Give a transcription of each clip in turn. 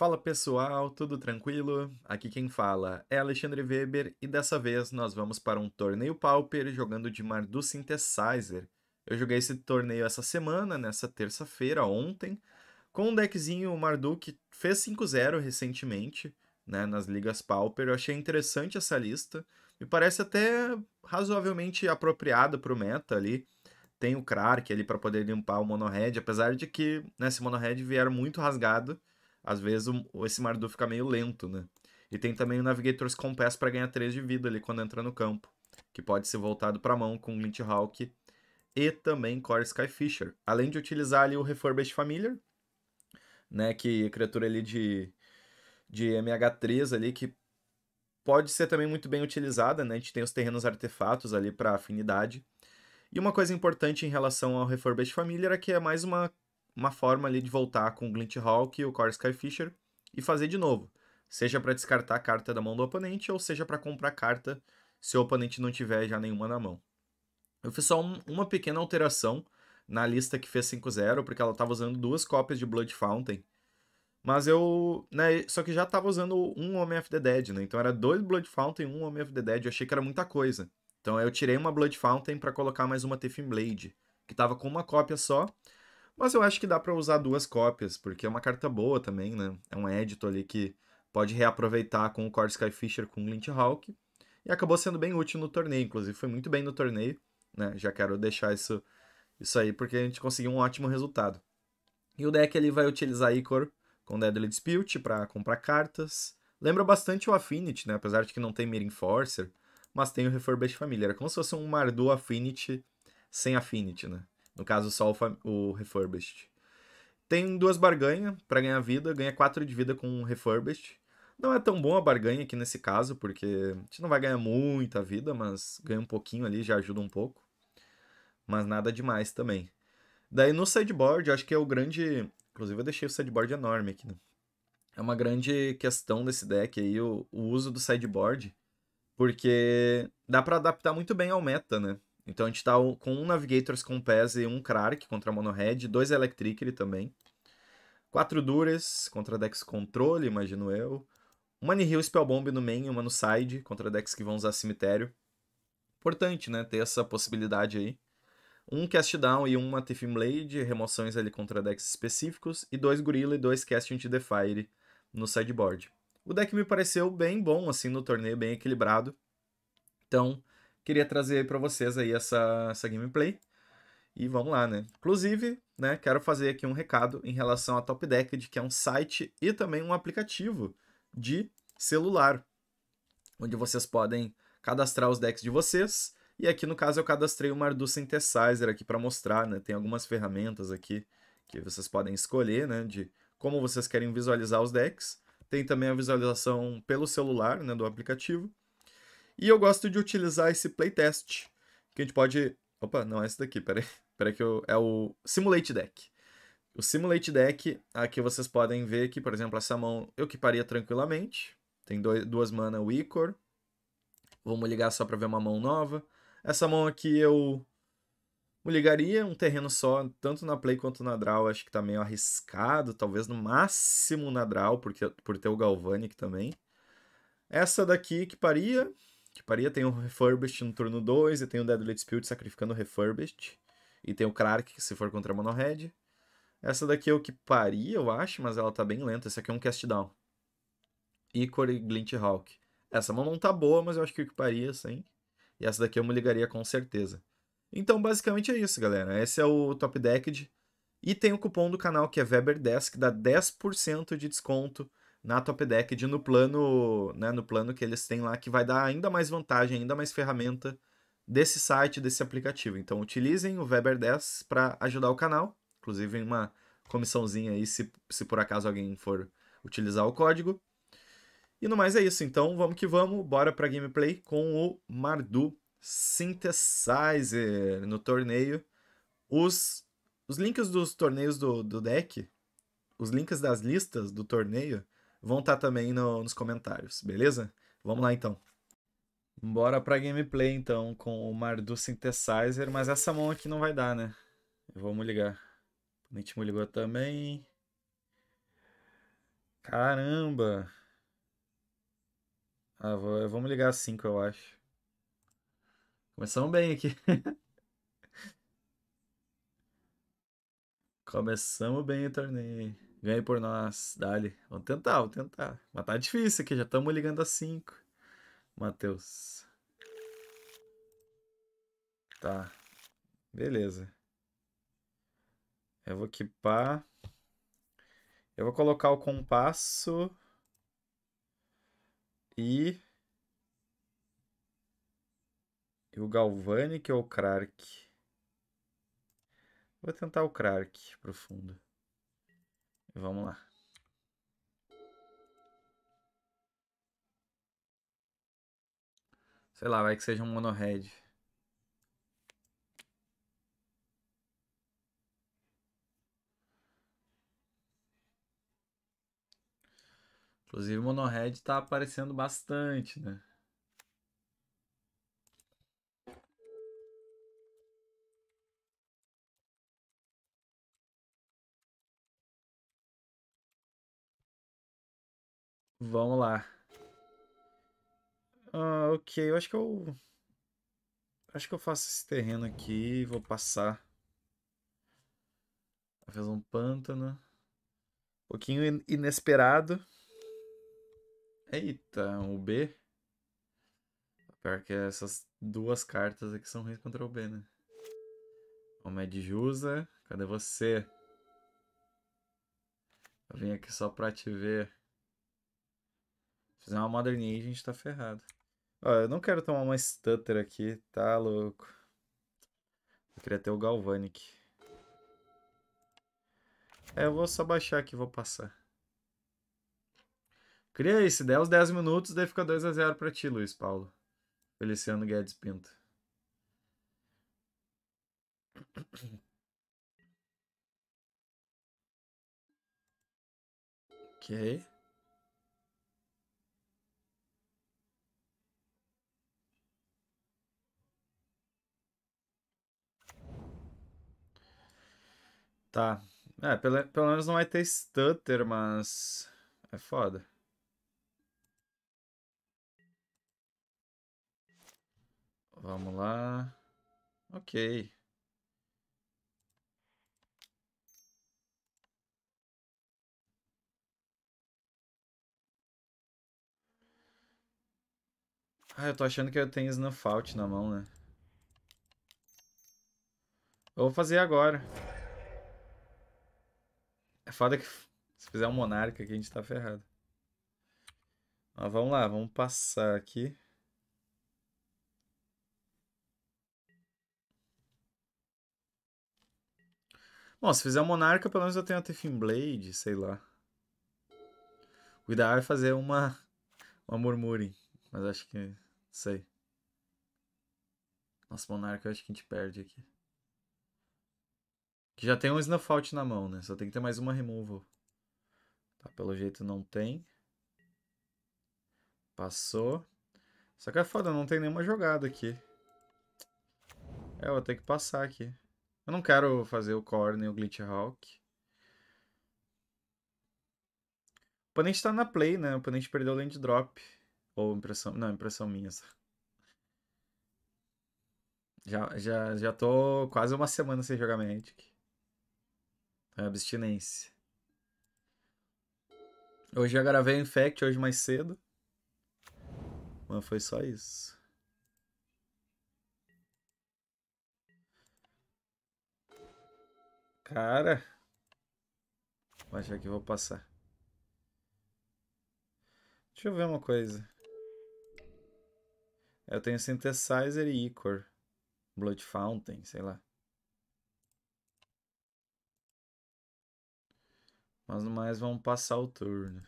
Fala pessoal, tudo tranquilo? Aqui quem fala é Alexandre Weber e dessa vez nós vamos para um torneio Pauper jogando de Mardu Synthesizer. Eu joguei esse torneio essa semana, nessa terça-feira, ontem, com um deckzinho Mardu que fez 5-0 recentemente né, nas ligas Pauper. Eu achei interessante essa lista, me parece até razoavelmente apropriada para o meta ali tem o Krark ali para poder limpar o mono red apesar de que nesse né, mono red vier muito rasgado às vezes o, esse Mardu fica meio lento, né? E tem também o Navigator's Compass para ganhar 3 de vida ali quando entra no campo, que pode ser voltado para mão com Glint Hawk e também Core Skyfisher. Além de utilizar ali o Refurbished Familiar, né, que é criatura ali de, de MH3 ali que pode ser também muito bem utilizada, né? A gente tem os terrenos artefatos ali para afinidade. E uma coisa importante em relação ao Refurbished Familiar é que é mais uma uma forma ali de voltar com o Glint Hawk e o Core Skyfisher e fazer de novo. Seja para descartar a carta da mão do oponente, ou seja para comprar carta se o oponente não tiver já nenhuma na mão. Eu fiz só um, uma pequena alteração na lista que fez 5-0, porque ela estava usando duas cópias de Blood Fountain. Mas eu. Né, só que já estava usando um Homem of the Dead, né? Então era dois Blood Fountain e um Homem of the Dead. Eu achei que era muita coisa. Então eu tirei uma Blood Fountain para colocar mais uma Tiffin Blade, que estava com uma cópia só. Mas eu acho que dá para usar duas cópias, porque é uma carta boa também, né? É um edito ali que pode reaproveitar com o Core Skyfisher com o Glint Hawk. E acabou sendo bem útil no torneio, inclusive foi muito bem no torneio, né? Já quero deixar isso, isso aí, porque a gente conseguiu um ótimo resultado. E o deck ali vai utilizar Icor com Deadly Dispute para comprar cartas. Lembra bastante o Affinity, né? Apesar de que não tem Mirror Enforcer, mas tem o Refurbished Familiar. É como se fosse um Mardu Affinity sem Affinity, né? No caso, só o, o Refurbished. Tem duas barganhas para ganhar vida, ganha 4 de vida com o Refurbished. Não é tão bom a barganha aqui nesse caso, porque a gente não vai ganhar muita vida, mas ganha um pouquinho ali, já ajuda um pouco. Mas nada demais também. Daí no sideboard, acho que é o grande. Inclusive, eu deixei o sideboard enorme aqui, né? É uma grande questão desse deck aí, o, o uso do sideboard. Porque dá para adaptar muito bem ao meta, né? Então a gente tá com um Navigators com PES e um Krark contra Monohead, dois Electricity também. Quatro Dures contra decks controle, imagino eu. Uma Nihil Spellbomb no main e uma no side, contra decks que vão usar cemitério. Importante, né? Ter essa possibilidade aí. Um Cast Down e uma Tiffin Blade, remoções ali contra decks específicos. E dois Gorilla e dois Cast Into the Fire no sideboard. O deck me pareceu bem bom, assim, no torneio, bem equilibrado. Então, queria trazer para vocês aí essa, essa gameplay. E vamos lá, né? Inclusive, né, quero fazer aqui um recado em relação à Top Decked, que é um site e também um aplicativo de celular, onde vocês podem cadastrar os decks de vocês. E aqui, no caso, eu cadastrei o Mardu Synthesizer aqui para mostrar, né? Tem algumas ferramentas aqui que vocês podem escolher, né, de como vocês querem visualizar os decks. Tem também a visualização pelo celular, né, do aplicativo. E eu gosto de utilizar esse playtest, que a gente pode... Opa, não é esse daqui, peraí. Peraí que eu... é o Simulate Deck. O Simulate Deck, aqui vocês podem ver que, por exemplo, essa mão eu equiparia tranquilamente. Tem dois, duas mana Wicor. Vamos ligar só para ver uma mão nova. Essa mão aqui eu me ligaria um terreno só, tanto na play quanto na draw, acho que tá meio arriscado, talvez no máximo na draw, porque, por ter o Galvanic também. Essa daqui equiparia, que paria, tem o Refurbished no turno 2, e tem o Deadly Dispute sacrificando o Refurbished, e tem o Clark, se for contra a Mono Red. Essa daqui é o que paria, eu acho, mas ela tá bem lenta. Essa aqui é um cast down. Icor e Glint Hawk. Essa mão não tá boa, mas eu acho que o que paria, sim. E essa daqui eu me ligaria com certeza. Então, basicamente é isso, galera. Esse é o Top Decked. E tem o cupom do canal que é Weber10, que dá 10% de desconto na top deck de no plano, né, no plano que eles têm lá que vai dar ainda mais vantagem, ainda mais ferramenta desse site, desse aplicativo. Então utilizem o Weber 10 para ajudar o canal, inclusive uma comissãozinha aí se, se por acaso alguém for utilizar o código. E no mais é isso, então vamos que vamos, bora para gameplay com o Mardu Synthesizer no torneio. Os, os links dos torneios do, do deck, os links das listas do torneio, vão estar tá também no, nos comentários, beleza? Vamos lá então. Bora pra gameplay então com o Mardu Synthesizer, mas essa mão aqui não vai dar, né? Vamos ligar. O Nitmo ligou também. Caramba! Ah, vou, vamos ligar 5, eu acho. Começamos bem aqui. Começamos bem o torneio. Ganhe por nós, dale. Vamos tentar, vamos tentar. Mas tá difícil aqui, já estamos ligando a 5. Matheus. Tá. Beleza. Eu vou equipar. Eu vou colocar o compasso. E... E o Galvanic ou o Krark? Vou tentar o Krark pro fundo. Vamos lá. Sei lá, vai que seja um monohead. Inclusive o monohead tá aparecendo bastante, né? Vamos lá. Ah, ok, eu acho que eu... Acho que eu faço esse terreno aqui e vou passar. fazer um pântano. Um pouquinho inesperado. Eita, o B. Pior que essas duas cartas aqui são ruins contra o B, né? O Medjusa, é Cadê você? Eu vim aqui só pra te ver. Fizer uma Modern Age, a gente tá ferrado. Ó, eu não quero tomar uma Stutter aqui, tá louco. Eu queria ter o Galvanic. É, eu vou só baixar aqui, vou passar. Cria aí, se der os 10 minutos, daí fica 2x0 pra ti, Luiz Paulo. Feliciano Guedes Pinto. Ok. Tá. É, pelo, pelo menos não vai ter stutter, mas. É foda. Vamos lá. Ok. Ah, eu tô achando que eu tenho snuff out na mão, né? Eu vou fazer agora. É foda que se fizer um monarca aqui, a gente tá ferrado. Mas vamos lá, vamos passar aqui. Bom, se fizer um monarca, pelo menos eu tenho a Tefin Blade, sei lá. O ideal é fazer uma, uma Murmuring, mas acho que... sei. Nossa, monarca eu acho que a gente perde aqui. Que já tem um Snuff Out na mão, né? Só tem que ter mais uma Removal. Tá, pelo jeito não tem. Passou. Só que é foda, não tem nenhuma jogada aqui. É, eu vou ter que passar aqui. Eu não quero fazer o corn nem o Glitch Hawk. O oponente tá na play, né? O oponente perdeu o land drop. Ou impressão... Não, impressão minha só. Já, já, já tô quase uma semana sem jogar Magic. É abstinência. Eu já gravei o Infect hoje mais cedo. Mas foi só isso. Cara. Vou achar que vou passar. Deixa eu ver uma coisa. Eu tenho Synthesizer e Icor. Blood Fountain, sei lá. Mas no mais vamos passar o turno.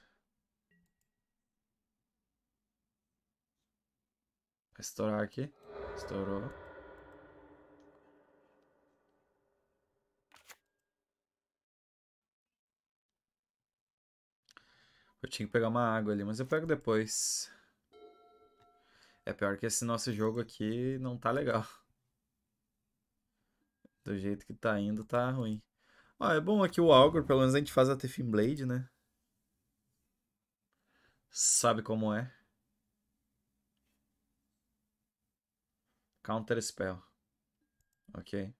Vai estourar aqui. Estourou. Eu tinha que pegar uma água ali, mas eu pego depois. É pior que esse nosso jogo aqui não tá legal. Do jeito que tá indo, tá ruim. Ah, é bom aqui o Algor, pelo menos a gente faz a Tefin Blade, né? Sabe como é? Counter Spell. Ok.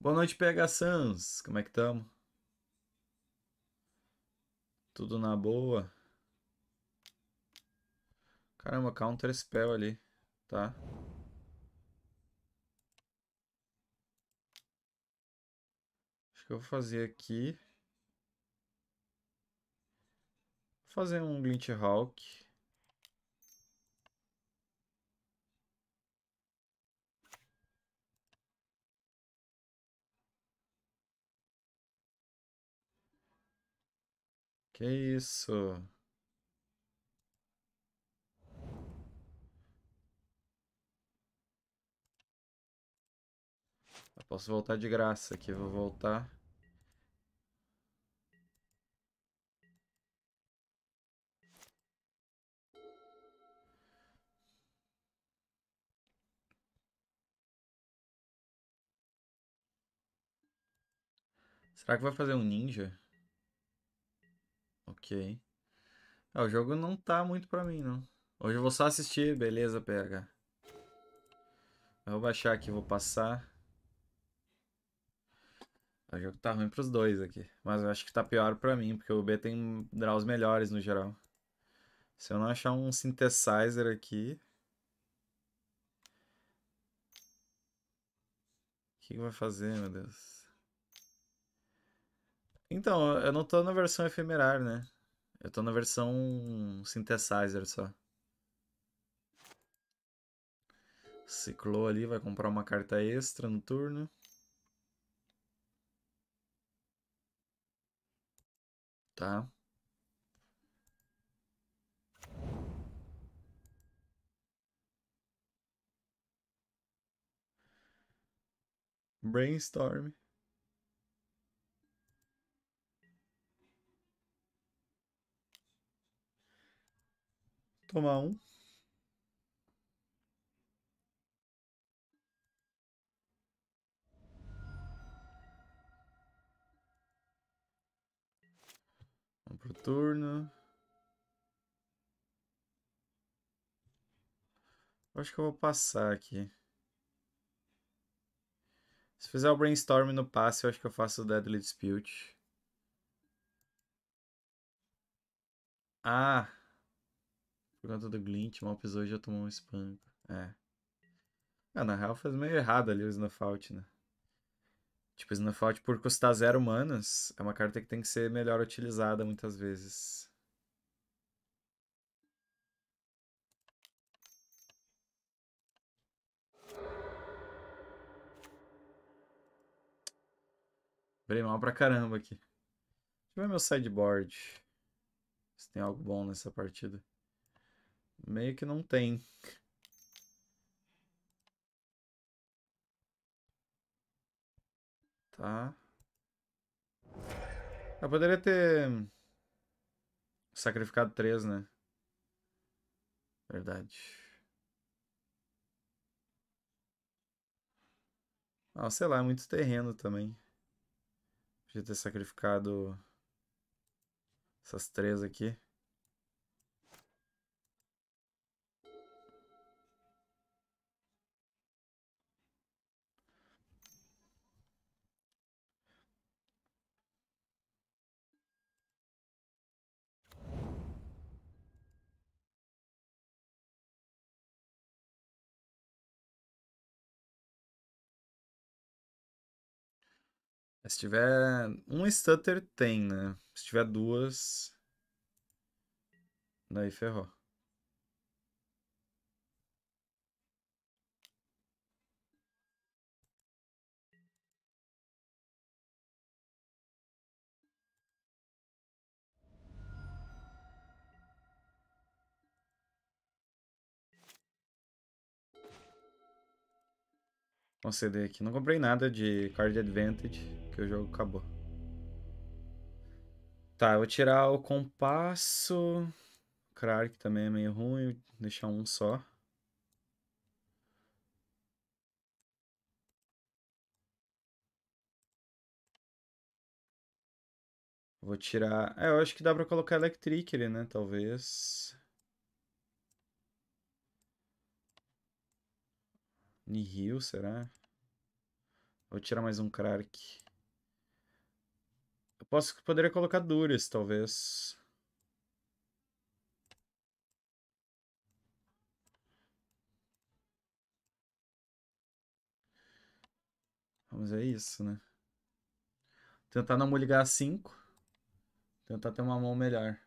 Boa noite, Pega Sans. Como é que estamos? Tudo na boa. Caramba, counter spell ali. Tá. Acho que eu vou fazer aqui. Vou fazer um Glint Hawk. Que é isso? Eu posso voltar de graça aqui, vou voltar. Será que vai fazer um ninja? Ok. Ah, o jogo não tá muito pra mim, não. Hoje eu vou só assistir, beleza, PH. Eu vou baixar aqui, vou passar. O jogo tá ruim pros dois aqui. Mas eu acho que tá pior pra mim, porque o B tem draws melhores no geral. Se eu não achar um synthesizer aqui... O que, que vai fazer, meu Deus? Então, eu não tô na versão efemerar, né? Eu tô na versão synthesizer só. Ciclou ali, vai comprar uma carta extra no turno. Tá. Brainstorm. Tomar um. Vamos pro turno. Acho que eu vou passar aqui. Se fizer o brainstorm no passe, eu acho que eu faço o Deadly Dispute. Ah! Por conta do Glint, o Malps hoje já tomou um espanco. É. Ah, na real faz meio errado ali o Snuffout, né? Tipo, Snuffout por custar zero manas, é uma carta que tem que ser melhor utilizada muitas vezes. Virei mal pra caramba aqui. Deixa eu ver meu sideboard. Se tem algo bom nessa partida. Meio que não tem. Tá. Eu poderia ter sacrificado três, né? Verdade. Ah, sei lá, é muito terreno também. Podia ter sacrificado essas três aqui. É, se tiver um stutter, tem, né? Se tiver duas, daí ferrou. Conceder aqui. Não comprei nada de Card Advantage que o jogo acabou. Tá, eu vou tirar o compasso. Claro que também é meio ruim, deixar um só. Vou tirar... É, eu acho que dá pra colocar Electric ele, né? Talvez. Nihil, será? Vou tirar mais um Krark. Posso poderia colocar duras, talvez. Vamos ver isso, né? Tentar não ligar a 5. Tentar ter uma mão melhor.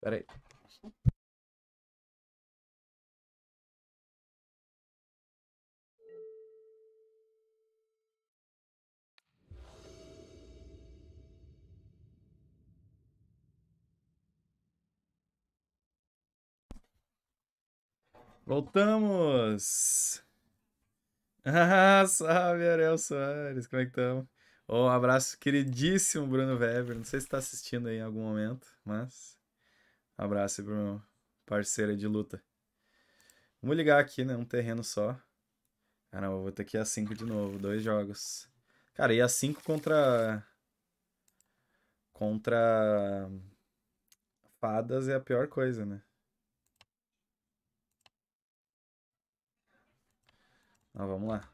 Pera aí. Voltamos! Ah, salve, Ariel Soares, como é que estamos? Oh, um abraço queridíssimo Bruno Weber, não sei se está assistindo aí em algum momento, mas abraço aí pro meu parceiro de luta. Vamos ligar aqui, né? Um terreno só. Ah, não, eu vou ter que ir a 5 de novo. Dois jogos. Cara, ir a 5 contra. Contra. Fadas é a pior coisa, né? Ah, vamos lá.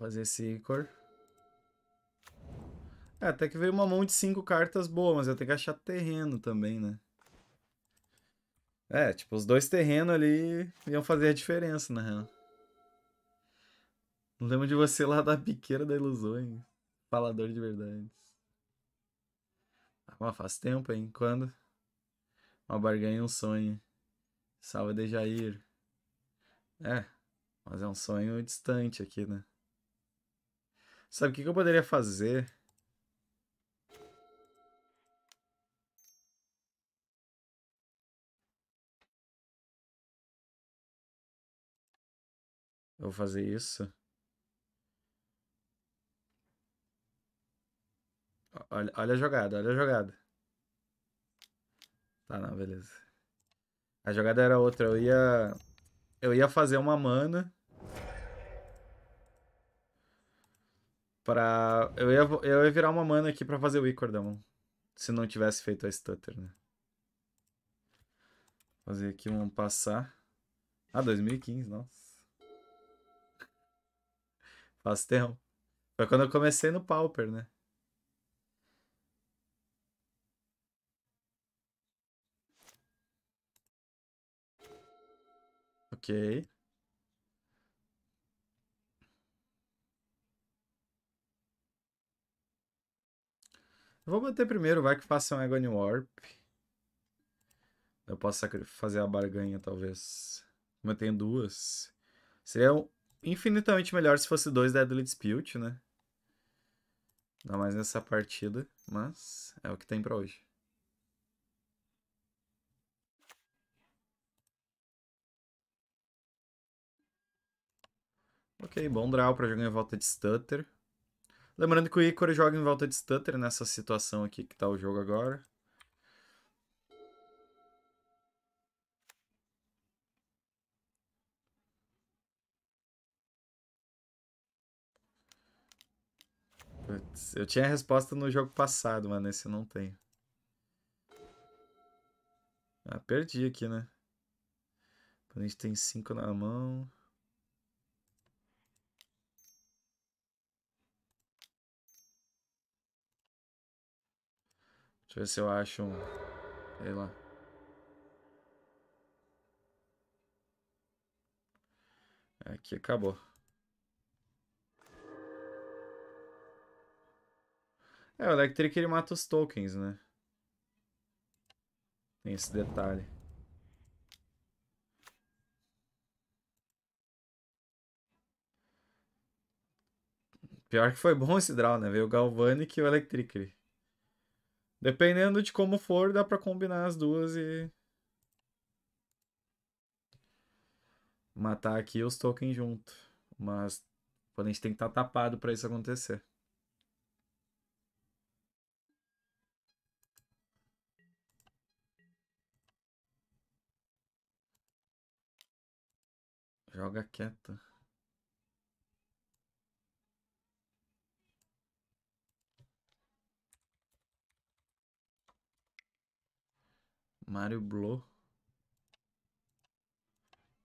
fazer esse Icor. É, até que veio uma mão de cinco cartas boas mas eu tenho que achar terreno também, né? É, tipo, os dois terrenos ali iam fazer a diferença, na real. Não lembro de você lá da biqueira da hein? Falador de verdades. Tá faz tempo, hein? Quando? Uma barganha e um sonho. Salve Dejair É, mas é um sonho distante aqui, né? Sabe o que, que eu poderia fazer? Eu vou fazer isso. Olha, olha a jogada, olha a jogada. Tá, não, beleza. A jogada era outra. Eu ia. Eu ia fazer uma mana. Pra... Eu, ia, eu ia virar uma mana aqui pra fazer o Icor Se não tivesse feito a Stutter, né? Fazer aqui um passar. Ah, 2015, nossa. Faz tempo. Foi quando eu comecei no Pauper, né? Ok. Vou bater primeiro, vai que faça um Agony Warp. Eu posso fazer a barganha, talvez. Como eu tenho duas. Seria infinitamente melhor se fosse dois Deadly Dispute, né? Ainda mais nessa partida, mas é o que tem pra hoje. Ok, bom draw pra jogar em volta de Stutter. Lembrando que o Icor joga em volta de Stutter nessa situação aqui que tá o jogo agora. eu tinha a resposta no jogo passado, mas nesse eu não tenho. Ah, perdi aqui, né? A gente tem 5 na mão. Deixa eu ver se eu acho um... Sei lá. É, aqui acabou. É, o Electric ele mata os tokens, né? Tem esse detalhe. Pior que foi bom esse draw, né? Veio o Galvanic e o Electric. Dependendo de como for, dá pra combinar as duas e. Matar aqui os tokens junto. Mas a gente tem que estar tá tapado pra isso acontecer. Joga quieta. Mario Blow.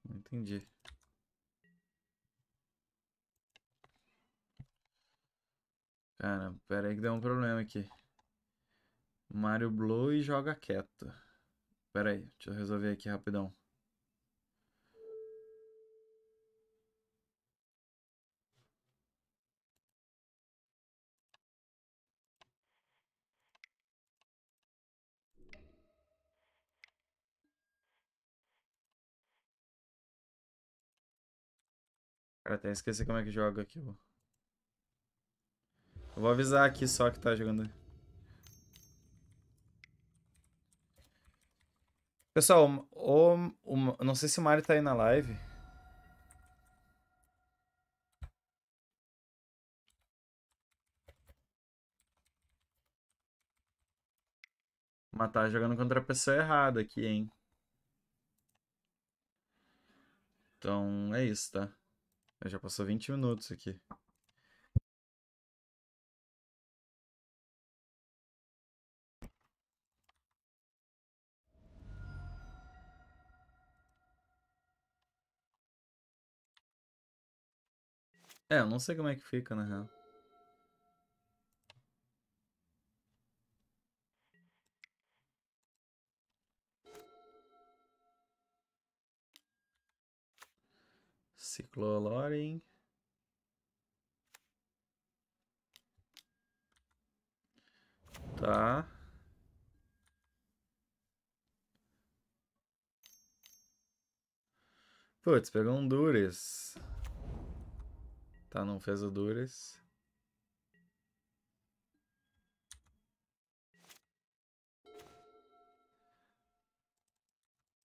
Não entendi. Cara, pera aí que deu um problema aqui. Mario Blow e joga quieto. Pera aí, deixa eu resolver aqui rapidão. Cara, até esqueci como é que joga aqui. Eu vou avisar aqui só que tá jogando. Pessoal, o, o, não sei se o Mario tá aí na live. Mas tá jogando contra a pessoa errada aqui, hein? Então é isso, tá? Já passou 20 minutos aqui. É, eu não sei como é que fica, na real. Cicloloren. Tá. Putz, pegou um Dures. Tá, não fez o Dures.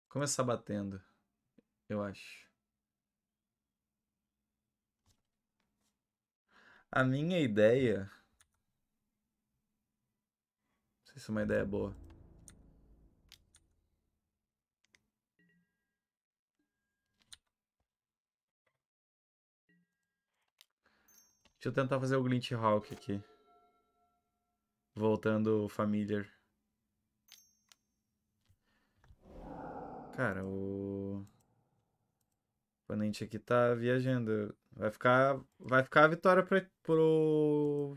Começar é tá batendo, eu acho. A minha ideia. Não sei se é uma ideia boa. Deixa eu tentar fazer o Glint Hawk aqui. Voltando o Familiar. Cara, o... o oponente aqui tá viajando. Vai ficar, vai ficar a vitória pra, pro.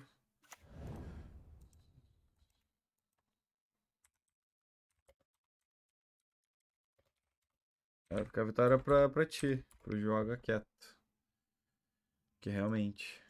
Vai ficar a vitória pra, pra ti, pro Joga Quieto. Que realmente.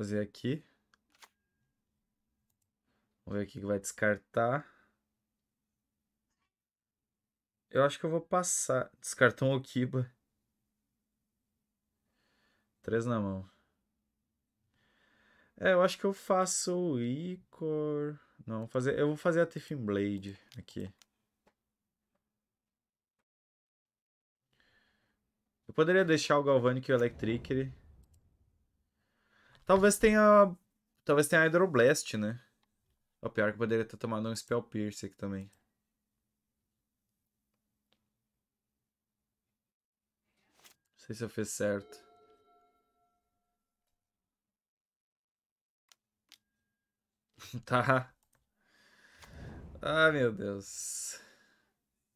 fazer aqui. Vamos ver o que vai descartar. Eu acho que eu vou passar. Descartou um Okiba. Três na mão. É, eu acho que eu faço o Icor. Não, vou fazer, eu vou fazer a Tiffin Blade aqui. Eu poderia deixar o Galvanic e o Electric Talvez tenha. Talvez tenha Hydroblast, né? É o pior que poderia ter tomado um Spell Pierce aqui também. Não sei se eu fiz certo. tá. Ah, meu Deus.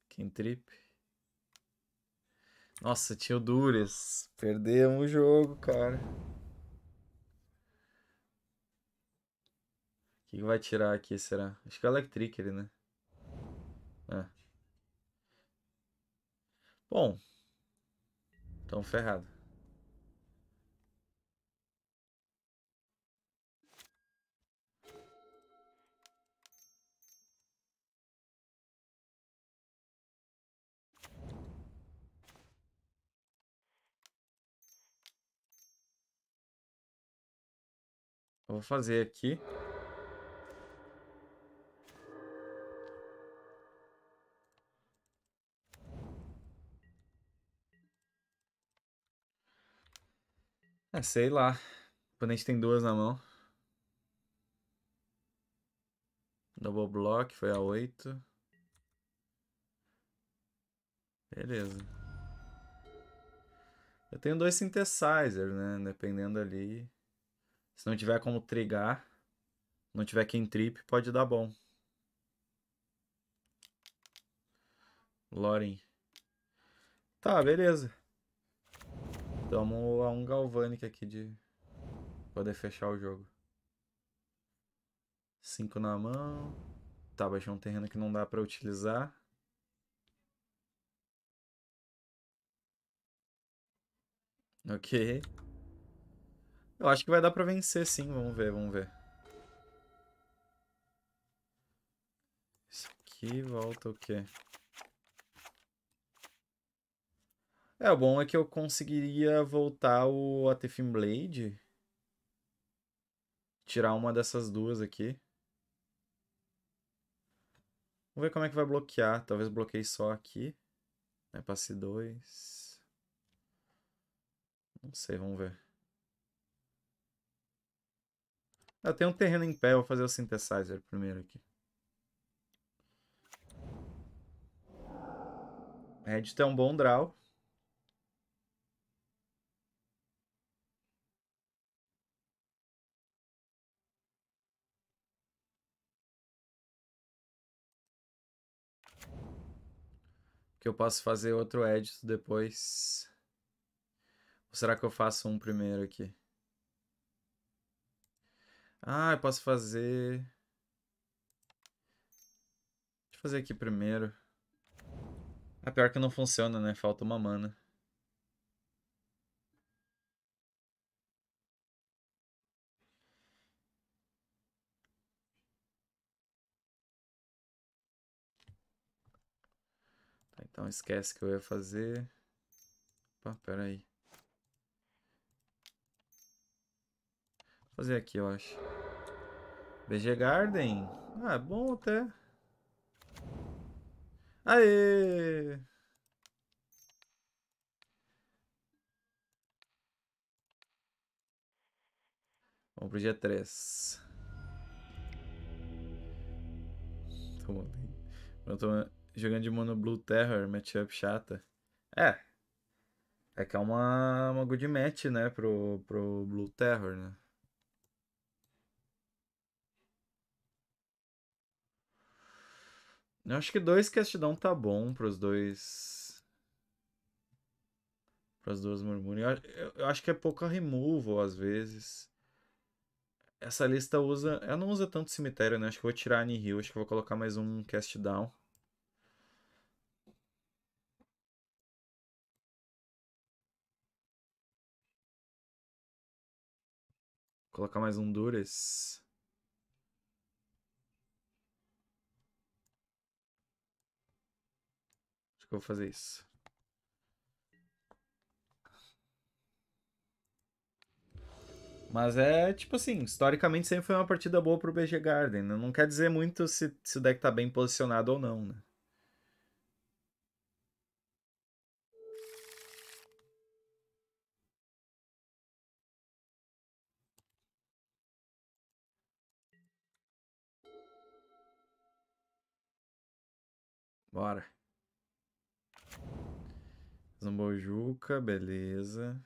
Quem trip. Nossa, tio Dures. Perdemos o jogo, cara. que, que vai tirar aqui, será? Acho que é Electric, ele, né? É. Bom. Tão ferrado. Vou fazer aqui. É, sei lá. O oponente tem duas na mão. Double block, foi a 8. Beleza. Eu tenho dois synthesizers, né? Dependendo ali. Se não tiver como trigar, não tiver quem trip, pode dar bom. Loren. Tá, beleza. Tamo a um Galvanic aqui de poder fechar o jogo. Cinco na mão. Tá, baixei um terreno que não dá pra utilizar. Ok. Eu acho que vai dar pra vencer sim, vamos ver, vamos ver. Isso aqui volta o quê? É, o bom é que eu conseguiria voltar o Atefim Blade. Tirar uma dessas duas aqui. Vamos ver como é que vai bloquear. Talvez bloqueie só aqui. Né? Passe 2. Não sei, vamos ver. Eu ah, tenho um terreno em pé, vou fazer o Synthesizer primeiro aqui. Reddit é um bom draw. que eu posso fazer outro edit depois. Ou será que eu faço um primeiro aqui? Ah, eu posso fazer... Deixa eu fazer aqui primeiro. A ah, pior que não funciona, né? Falta uma mana. Então esquece que eu ia fazer... Opa, peraí. Vou fazer aqui, eu acho. BG Garden. Ah, é bom até. Aê! Vamos pro dia 3. Tô, eu tô jogando de Mono Blue Terror, matchup chata. É. É que é uma, uma good match, né, pro, pro Blue Terror, né? Eu acho que dois down tá bom pros dois. Pras duas murmúrias. Eu, eu, eu, acho que é pouca removal às vezes. Essa lista usa. Ela não usa tanto cemitério, né? Acho que vou tirar a Nihil. Acho que vou colocar mais um cast down. Colocar mais Honduras. Acho que eu vou fazer isso. Mas é tipo assim, historicamente sempre foi uma partida boa pro BG Garden. Né? Não quer dizer muito se, se o deck tá bem posicionado ou não, né? Bora. Zambojuca, beleza.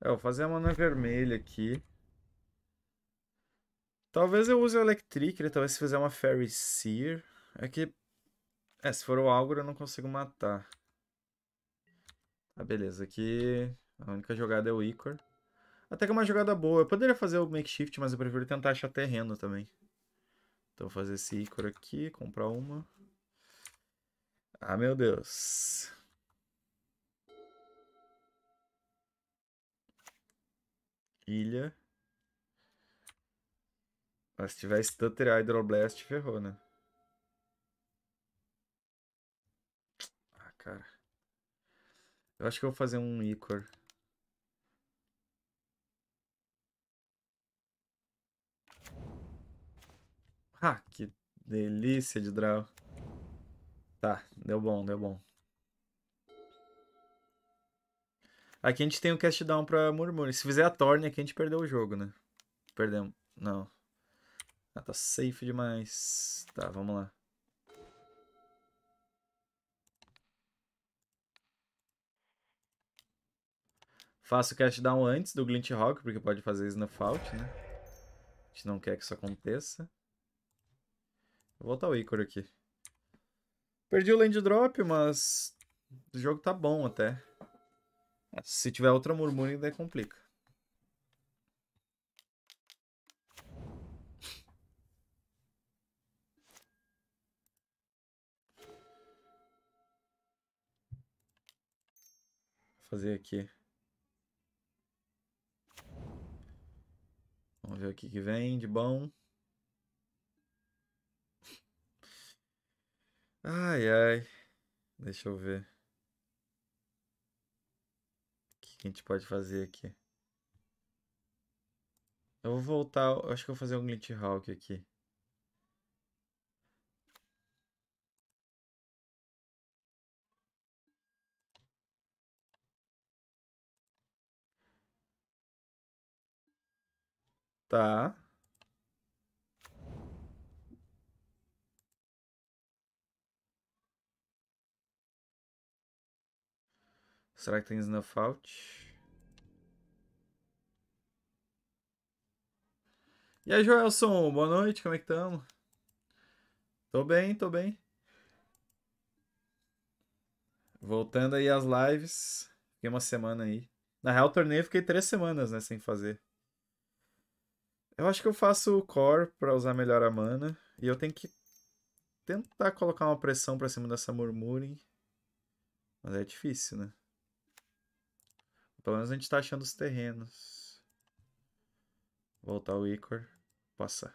É, vou fazer a mana vermelha aqui. Talvez eu use o Electric, né? talvez se fizer uma Fairy Seer. É que... É, se for o Algor eu não consigo matar. Ah, beleza. Aqui a única jogada é o Icor. Até que é uma jogada boa. Eu poderia fazer o makeshift, mas eu prefiro tentar achar terreno também. Então vou fazer esse ícor aqui, comprar uma. Ah, meu Deus. Ilha. Mas se tiver Stutter e Hydroblast, ferrou, né? Ah, cara. Eu acho que eu vou fazer um Icor. Ah, que delícia de draw. Tá, deu bom, deu bom. Aqui a gente tem o cast down pra murmur. Se fizer a Torne aqui a gente perdeu o jogo, né? Perdemos. Não. Ah, tá safe demais. Tá, vamos lá. Faço o cast down antes do Glint Rock, porque pode fazer isso Out, fault, né? A gente não quer que isso aconteça. Vou botar o Icaro aqui. Perdi o land drop, mas o jogo tá bom até. Se tiver outra murmúria, daí complica. Vou fazer aqui. Vamos ver o que vem de bom. Ai, ai. Deixa eu ver. O que a gente pode fazer aqui? Eu vou voltar. Acho que eu vou fazer um Glint Hawk aqui. Tá. Será que tem snuff out? E aí, Joelson, boa noite, como é que estamos? Tô bem, tô bem. Voltando aí às lives. Fiquei uma semana aí. Na real, torneio fiquei três semanas, né, sem fazer. Eu acho que eu faço o core pra usar melhor a mana. E eu tenho que tentar colocar uma pressão pra cima dessa Murmuring. Mas é difícil, né? Pelo menos a gente tá achando os terrenos. Voltar o Icor. passar.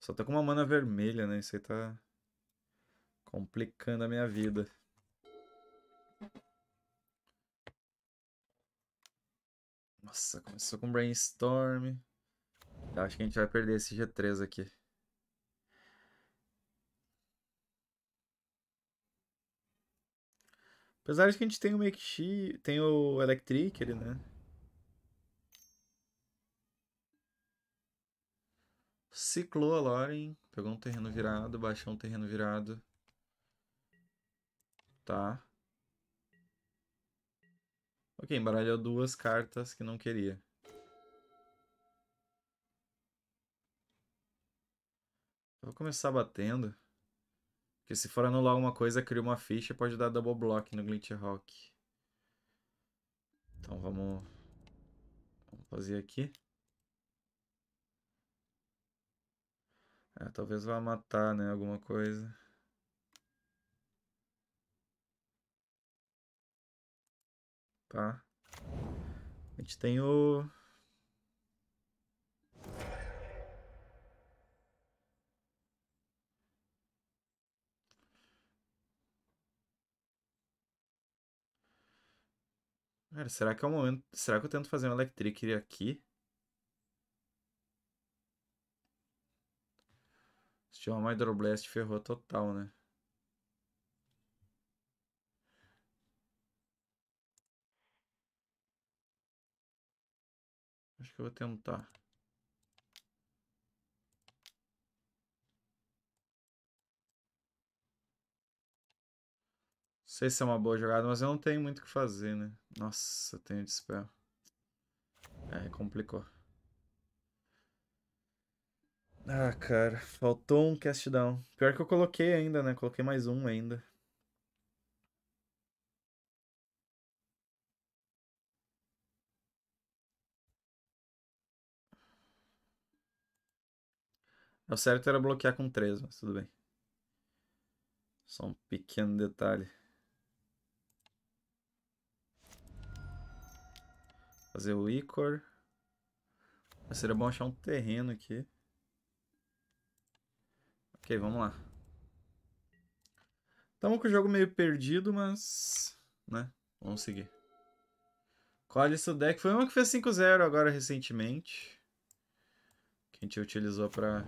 Só tô com uma mana vermelha, né? Isso aí tá complicando a minha vida. Nossa, começou com Brainstorm. Eu acho que a gente vai perder esse G3 aqui. Apesar de que a gente tem o Mekishi, tem o Electric ali, né? Ciclou a Loren. Pegou um terreno virado, baixou um terreno virado. Tá. Ok, embaralhou duas cartas que não queria. vou começar batendo. Que se for anular alguma coisa, cria uma ficha e pode dar double block no Glitch Rock. Então vamos, vamos fazer aqui. É, talvez vá matar, né, alguma coisa. Tá. A gente tem o... Cara, será que é o momento. Será que eu tento fazer um Electric aqui? Se tiver uma Hydroblast, ferrou total, né? Acho que eu vou tentar. Não sei se é uma boa jogada, mas eu não tenho muito o que fazer, né? Nossa, tenho dispel. É, complicou. Ah, cara, faltou um cast down. Pior que eu coloquei ainda, né? Coloquei mais um ainda. É, o certo era bloquear com três, mas tudo bem. Só um pequeno detalhe. Fazer o Icor. Mas seria bom achar um terreno aqui. Ok, vamos lá. Tamo com o jogo meio perdido, mas... Né? Vamos seguir. Qual a do deck? Foi uma que fez 5-0 agora recentemente. Que a gente utilizou pra...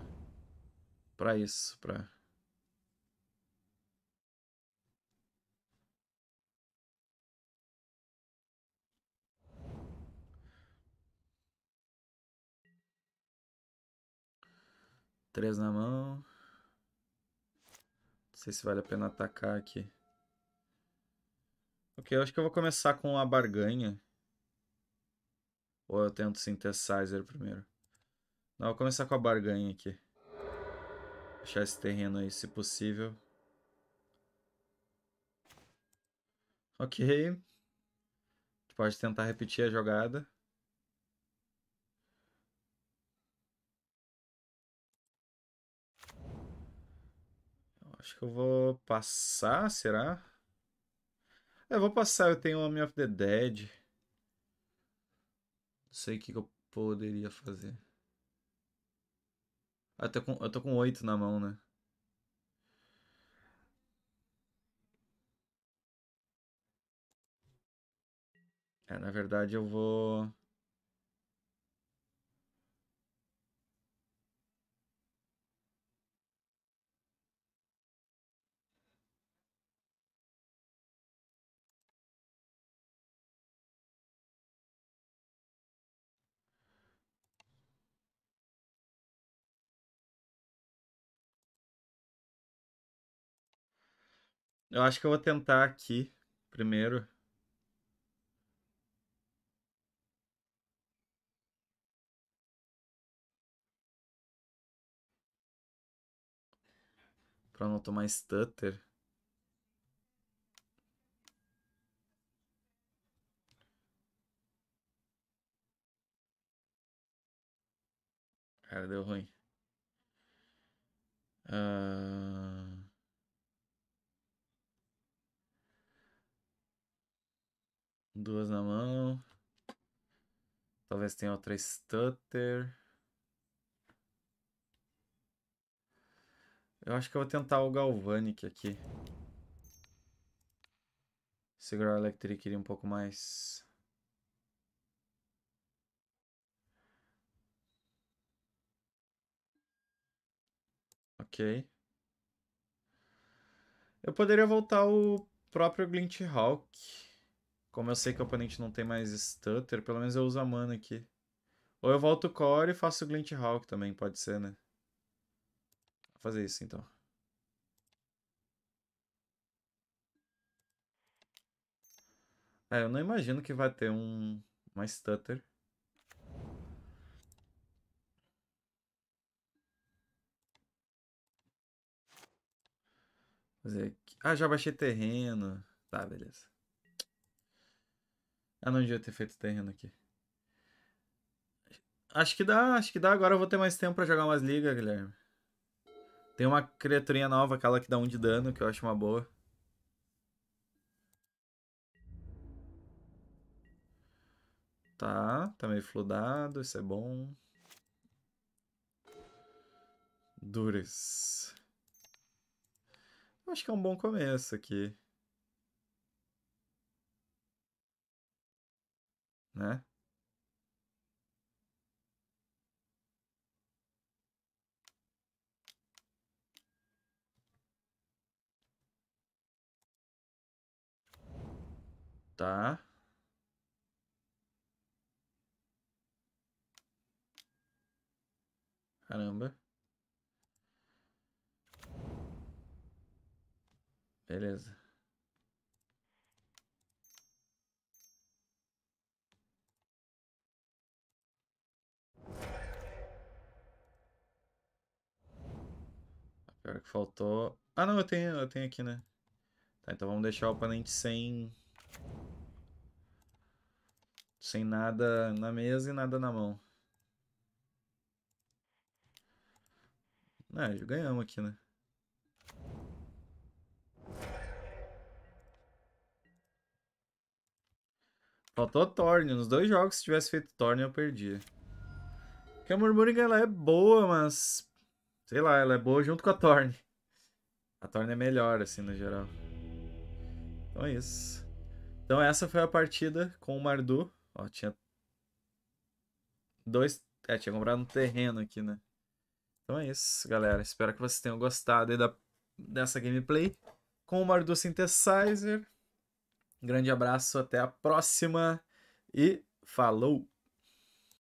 Pra isso, pra Três na mão. Não sei se vale a pena atacar aqui. Ok, eu acho que eu vou começar com a barganha. Ou eu tento Synthesizer primeiro. Não, vou começar com a barganha aqui. Achar esse terreno aí, se possível. Ok. A gente pode tentar repetir a jogada. Acho que eu vou passar, será? Eu vou passar, eu tenho Homem of the Dead. Não sei o que eu poderia fazer. Até com, eu tô com oito na mão, né? É, na verdade eu vou. Eu acho que eu vou tentar aqui primeiro. Pra não tomar stutter. Cara, deu ruim. Uh... Duas na mão. Talvez tenha outra stutter. Eu acho que eu vou tentar o Galvanic aqui. Segurar o Electric um pouco mais. Ok. Eu poderia voltar o próprio Glint Hawk. Como eu sei que o oponente não tem mais stutter, pelo menos eu uso a mana aqui. Ou eu volto o core e faço o Glint Hawk também, pode ser, né? Vou fazer isso então. É, eu não imagino que vai ter um uma stutter. Fazer aqui. Ah, já baixei terreno. Tá, beleza. Ah, não devia ter feito terreno aqui. Acho que dá, acho que dá. Agora eu vou ter mais tempo pra jogar umas ligas, Guilherme. Tem uma criaturinha nova, aquela que dá um de dano, que eu acho uma boa. Tá, tá meio fludado, isso é bom. Dures. Acho que é um bom começo aqui. né? Tá. Caramba. Beleza. que faltou... Ah, não, eu tenho, eu tenho aqui, né? Tá, então vamos deixar o oponente sem... Sem nada na mesa e nada na mão. Ah, ganhamos aqui, né? Faltou Thorne. Nos dois jogos, se tivesse feito Thorne, eu perdia. Porque a Murmúrica, ela é boa, mas Sei lá, ela é boa junto com a Thorne. A Thorne é melhor, assim, no geral. Então é isso. Então essa foi a partida com o Mardu. Ó, tinha... Dois... É, tinha comprado um terreno aqui, né? Então é isso, galera. Espero que vocês tenham gostado aí da... dessa gameplay. Com o Mardu Synthesizer. Um grande abraço, até a próxima. E falou!